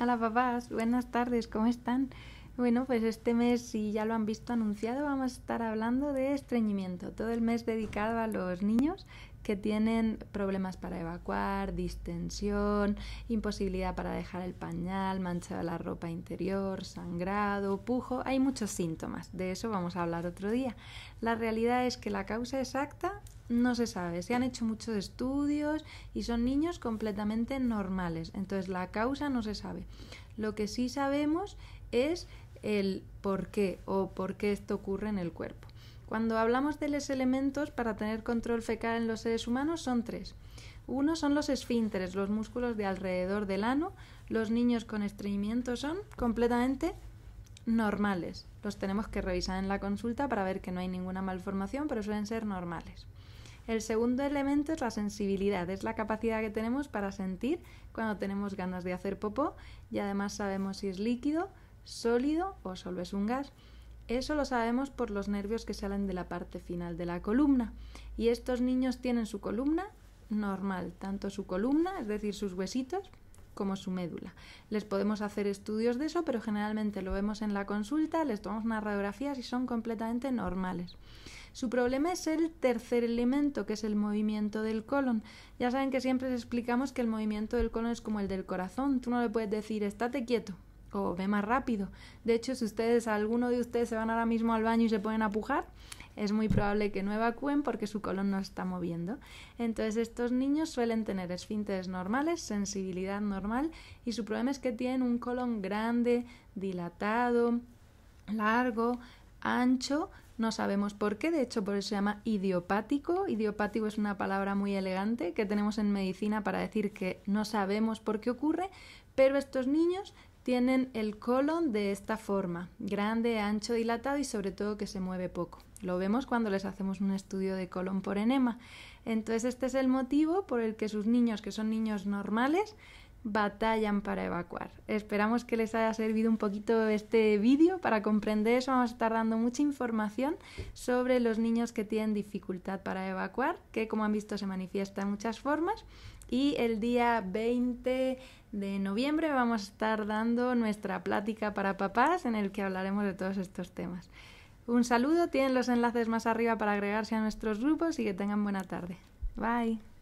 Hola papás, buenas tardes, ¿cómo están? Bueno, pues este mes, si ya lo han visto anunciado, vamos a estar hablando de estreñimiento, todo el mes dedicado a los niños que tienen problemas para evacuar, distensión, imposibilidad para dejar el pañal, mancha de la ropa interior, sangrado, pujo, hay muchos síntomas, de eso vamos a hablar otro día. La realidad es que la causa exacta no se sabe. Se han hecho muchos estudios y son niños completamente normales. Entonces la causa no se sabe. Lo que sí sabemos es el por qué o por qué esto ocurre en el cuerpo. Cuando hablamos de los elementos para tener control fecal en los seres humanos son tres. Uno son los esfínteres, los músculos de alrededor del ano. Los niños con estreñimiento son completamente normales. Los tenemos que revisar en la consulta para ver que no hay ninguna malformación, pero suelen ser normales. El segundo elemento es la sensibilidad, es la capacidad que tenemos para sentir cuando tenemos ganas de hacer popó y además sabemos si es líquido, sólido o solo es un gas. Eso lo sabemos por los nervios que salen de la parte final de la columna. Y estos niños tienen su columna normal, tanto su columna, es decir, sus huesitos, como su médula. Les podemos hacer estudios de eso, pero generalmente lo vemos en la consulta, les tomamos unas radiografías y son completamente normales. Su problema es el tercer elemento, que es el movimiento del colon. Ya saben que siempre les explicamos que el movimiento del colon es como el del corazón. Tú no le puedes decir estate quieto o ve más rápido. De hecho, si ustedes, alguno de ustedes se van ahora mismo al baño y se ponen a pujar, es muy probable que no evacúen porque su colon no está moviendo. Entonces estos niños suelen tener esfínteres normales, sensibilidad normal y su problema es que tienen un colon grande, dilatado, largo, ancho, no sabemos por qué, de hecho por eso se llama idiopático. Idiopático es una palabra muy elegante que tenemos en medicina para decir que no sabemos por qué ocurre, pero estos niños tienen el colon de esta forma, grande, ancho, dilatado y sobre todo que se mueve poco. Lo vemos cuando les hacemos un estudio de colon por enema. Entonces este es el motivo por el que sus niños, que son niños normales, batallan para evacuar. Esperamos que les haya servido un poquito este vídeo para comprender eso. Vamos a estar dando mucha información sobre los niños que tienen dificultad para evacuar, que como han visto se manifiesta en muchas formas. Y el día 20 de noviembre vamos a estar dando nuestra plática para papás en el que hablaremos de todos estos temas. Un saludo, tienen los enlaces más arriba para agregarse a nuestros grupos y que tengan buena tarde. Bye.